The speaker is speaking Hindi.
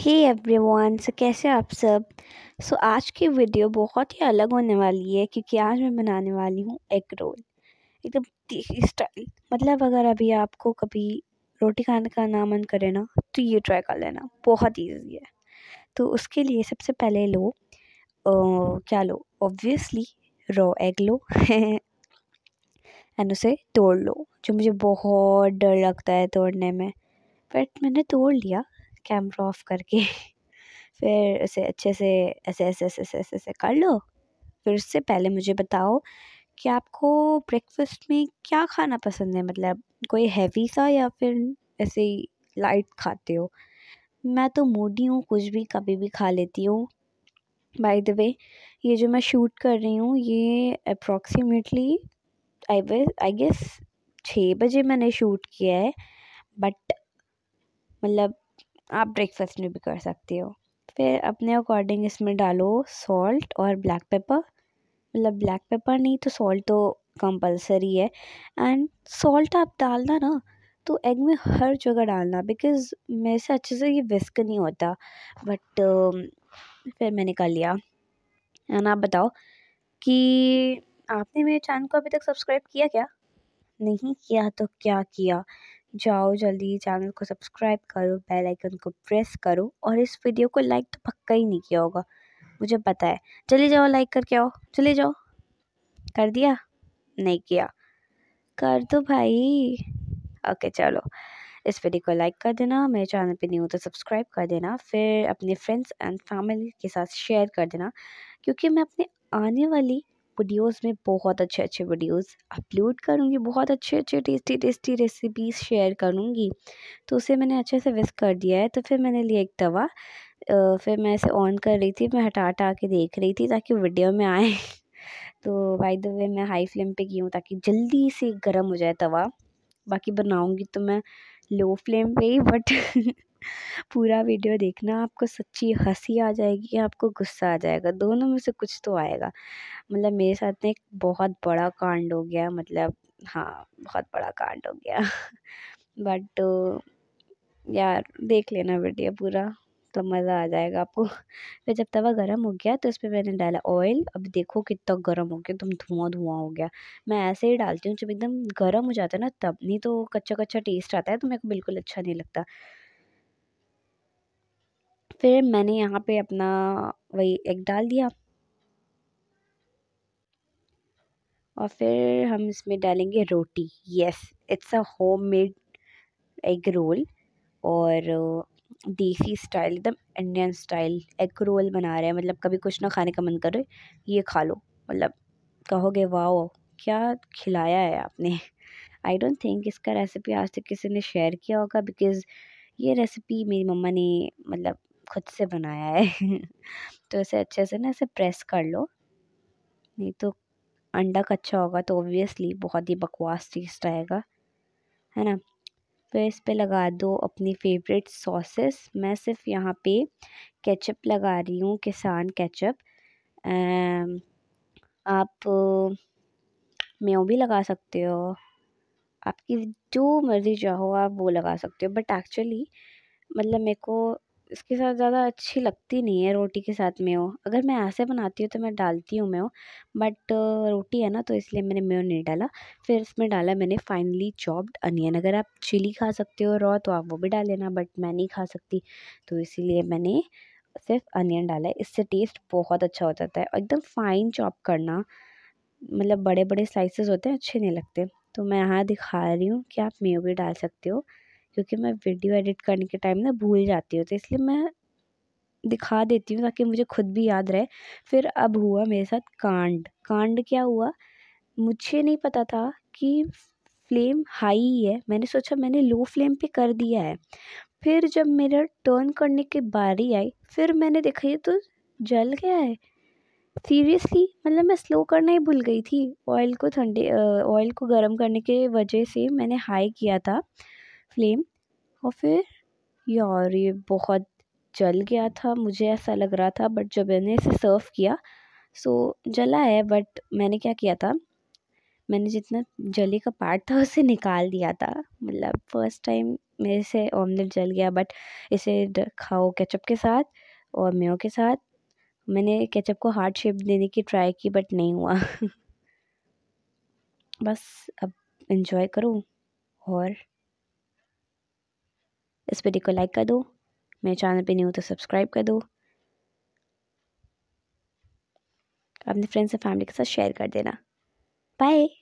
हे एवरीवन सो कैसे आप सब सो so, आज की वीडियो बहुत ही अलग होने वाली है क्योंकि आज मैं बनाने वाली हूँ एग रोल एकदम देसी स्टाइल मतलब अगर अभी आपको कभी रोटी खाने का ना मन करे ना तो ये ट्राई कर लेना बहुत इजी है तो उसके लिए सबसे पहले लो ओ, क्या लो ऑब्वियसली रॉ एग लो एंड उसे तोड़ लो जो मुझे बहुत डर लगता है तोड़ने में बट मैंने तोड़ लिया कैमरा ऑफ करके फिर उसे अच्छे से ऐसे ऐसे ऐसे ऐसे ऐसे ऐसे कर लो फिर उससे पहले मुझे बताओ कि आपको ब्रेकफास्ट में क्या खाना पसंद है मतलब कोई हैवी सा या फिर ऐसे ही लाइट खाते हो मैं तो मूडी हूँ कुछ भी कभी भी खा लेती हूँ बाय द वे ये जो मैं शूट कर रही हूँ ये approximately I way I guess छः बजे मैंने शूट किया है बट मतलब आप ब्रेकफास्ट में भी कर सकते हो फिर अपने अकॉर्डिंग इसमें डालो सॉल्ट और ब्लैक पेपर मतलब ब्लैक पेपर नहीं तो सॉल्ट तो कंपलसरी है एंड सॉल्ट आप डालना ना तो एग में हर जगह डालना बिकॉज़ मेरे से अच्छे से ये विस्क नहीं होता बट uh, um, फिर मैंने कर लिया एंड आप बताओ कि आपने मेरे चैनल को अभी तक सब्सक्राइब किया क्या नहीं किया तो क्या किया जाओ जल्दी चैनल को सब्सक्राइब करो बेल आइकन को प्रेस करो और इस वीडियो को लाइक तो पक्का ही नहीं किया होगा मुझे पता है चले जाओ लाइक करके आओ चले जाओ कर दिया नहीं किया कर दो भाई ओके चलो इस वीडियो को लाइक कर देना मेरे चैनल पे हो तो सब्सक्राइब कर देना फिर अपने फ्रेंड्स एंड फैमिली के साथ शेयर कर देना क्योंकि मैं अपने आने वाली वीडियोस में बहुत अच्छे अच्छे वीडियोस अपलोड करूँगी बहुत अच्छे अच्छे टेस्टी टेस्टी रेसिपीज़ शेयर करूँगी तो उसे मैंने अच्छे से विस्क कर दिया है तो फिर मैंने लिया एक तवा फिर मैं इसे ऑन कर रही थी मैं हटा हटा के देख रही थी ताकि वीडियो में आए तो बाई द वे मैं हाई फ्लेम पे की हूँ ताकि जल्दी से गर्म हो जाए तवा बाकी बनाऊँगी तो मैं लो फ्लेम पे ही बट पूरा वीडियो देखना आपको सच्ची हंसी आ जाएगी आपको गुस्सा आ जाएगा दोनों में से कुछ तो आएगा मतलब मेरे साथ में एक बहुत बड़ा कांड हो गया मतलब हाँ बहुत बड़ा कांड हो गया बट यार देख लेना वीडियो पूरा तो मज़ा आ जाएगा आपको फिर जब तवा गर्म हो गया तो उस पर मैंने डाला ऑयल अब देखो कितना गर्म हो गया तुम धुआं धुआं हो गया मैं ऐसे ही डालती हूँ जब एकदम गर्म हो जाता है ना तब नहीं तो कच्चा कच्चा टेस्ट आता है तो मेरे को बिल्कुल अच्छा नहीं लगता फिर मैंने यहाँ पे अपना वही एग डाल दिया और फिर हम इसमें डालेंगे रोटी yes it's a homemade egg roll और देसी स्टाइल एकदम इंडियन स्टाइल एग रोल बना रहे हैं मतलब कभी कुछ ना खाने का मन करे ये खा लो मतलब कहोगे वाह क्या खिलाया है आपने आई डोंट थिंक इसका रेसिपी आज तक किसी ने शेयर किया होगा बिकॉज़ ये रेसिपी मेरी मम्मा ने मतलब खुद से बनाया है तो इसे अच्छे से ना इसे प्रेस कर लो नहीं तो अंडा कच्चा होगा तो ओबियसली बहुत ही बकवास टेस्ट आएगा है ना फिर तो इस पर लगा दो अपनी फेवरेट सॉसेस मैं सिर्फ यहाँ पे केचप लगा रही हूँ किसान केचप आप मेयो भी लगा सकते हो आपकी जो मर्ज़ी चाहो आप वो लगा सकते हो बट एक्चुअली मतलब मेरे को इसके साथ ज़्यादा अच्छी लगती नहीं है रोटी के साथ मेो अगर मैं ऐसे बनाती हूँ तो मैं डालती हूँ मेयो बट रोटी है ना तो इसलिए मैंने मेो नहीं डाला फिर इसमें डाला मैंने फाइनली चॉप्ड अनियन अगर आप चिली खा सकते हो रॉ तो आप वो भी डाल लेना बट मैं नहीं खा सकती तो इसीलिए मैंने सिर्फ अनियन डाला है इससे टेस्ट बहुत अच्छा हो जाता है एकदम फाइन चॉप करना मतलब बड़े बड़े स्लाइसेस होते हैं अच्छे नहीं लगते तो मैं यहाँ दिखा रही हूँ कि आप मेयो भी डाल सकते हो क्योंकि मैं वीडियो एडिट करने के टाइम ना भूल जाती हूँ तो इसलिए मैं दिखा देती हूँ ताकि मुझे खुद भी याद रहे फिर अब हुआ मेरे साथ कांड कांड क्या हुआ मुझे नहीं पता था कि फ्लेम हाई ही है मैंने सोचा मैंने लो फ्लेम पे कर दिया है फिर जब मेरा टर्न करने की बारी आई फिर मैंने देखा ये तो जल गया है सीरियसली मतलब मैं स्लो करना ही भूल गई थी ऑयल को ठंडे ऑयल को गर्म करने के वजह से मैंने हाई किया था फ्लेम और फिर यार ये बहुत जल गया था मुझे ऐसा लग रहा था बट जब मैंने इसे सर्व किया सो जला है बट मैंने क्या किया था मैंने जितना जले का पार्ट था उसे निकाल दिया था मतलब फ़र्स्ट टाइम मेरे से ऑमलेट जल गया बट इसे खाओ केचप के साथ और मेयो के साथ मैंने केचप को हार्ड शेप देने की ट्राई की बट नहीं हुआ बस अब इन्जॉय करूँ और इस वीडियो को लाइक कर दो मेरे चैनल पे नहीं हो तो सब्सक्राइब कर दो अपने फ्रेंड्स और फैमिली के साथ शेयर कर देना बाय